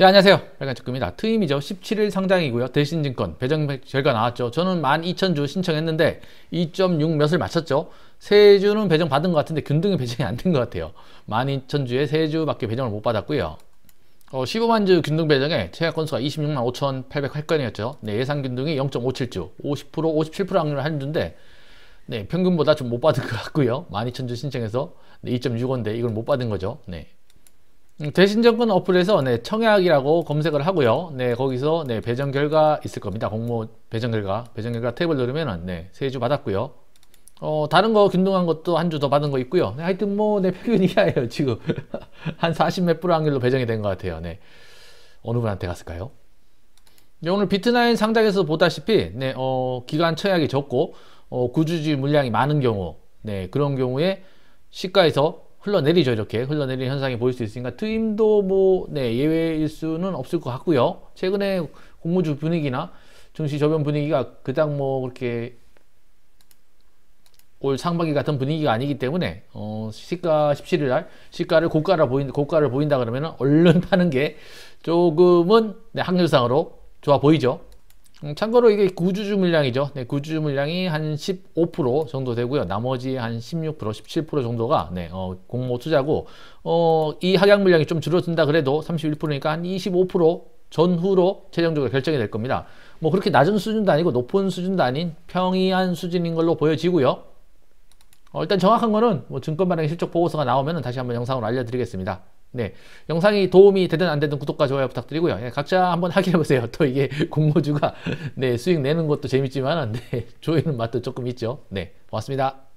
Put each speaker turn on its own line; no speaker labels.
네, 안녕하세요. 빨간주금입니다. 트임이죠. 17일 상장이고요. 대신증권 배정 결과 나왔죠. 저는 12,000주 신청했는데 2.6 몇을 맞췄죠. 세주는 배정 받은 것 같은데 균등이 배정이 안 된 것 같아요. 12,000주에 세주밖에 배정을 못 받았고요. 어, 15만주 균등 배정에 최하 건수가 26만 5,808건이었죠. 네, 예상 균등이 0.57주, 50% 57% 확률을 하는데 네, 평균보다 좀 못 받은 것 같고요. 12,000주 신청해서 네, 2 6원데 이걸 못 받은 거죠. 네. 음, 대신 정권 어플에서 네, 청약이라고 검색을 하고요. 네, 거기서 네, 배정 결과 있을 겁니다. 공모 배정 결과. 배정 결과 탭을 누르면 네, 세 주 받았고요. 어, 다른 거 균등한 것도 한 주 더 받은 거 있고요. 네, 하여튼 뭐, 네, 평균 이하예요, 지금. 한 40 몇 프로 확률로 배정이 된 것 같아요. 네. 어느 분한테 갔을까요? 네, 오늘 비트나인 상장에서 보다시피, 네, 어, 기간 청약이 적고, 어, 구주지 물량이 많은 경우, 네, 그런 경우에 시가에서 흘러내리죠 이렇게 흘러내리는 현상이 보일 수 있으니까 트임도 뭐 네, 예외일 수는 없을 것 같고요 최근에 공모주 분위기나 증시 저변 분위기가 그닥 뭐 그렇게 올 상반기 같은 분위기가 아니기 때문에 어, 시가 17일 날 시가를 고가를 보인 고가를 보인다 그러면 얼른 파는 게 조금은 네, 확률상으로 좋아 보이죠 음, 참고로 이게 구주주 물량이죠. 네, 구주주 물량이 한 15% 정도 되고요. 나머지 한 16%, 17% 정도가 네, 어, 공모 투자고 어, 이 하향 물량이 좀 줄어든다 그래도 31%니까 한 25% 전후로 최종적으로 결정이 될 겁니다. 뭐 그렇게 낮은 수준도 아니고 높은 수준도 아닌 평이한 수준인 걸로 보여지고요. 어, 일단 정확한 거는 뭐 증권 발행 실적 보고서가 나오면 다시 한번 영상으로 알려드리겠습니다. 네. 영상이 도움이 되든 안 되든 구독과 좋아요 부탁드리고요. 네, 각자 한번 확인 해보세요. 또 이게 공모주가, 네, 수익 내는 것도 재밌지만, 네, 조회는 맛도 조금 있죠. 네. 고맙습니다.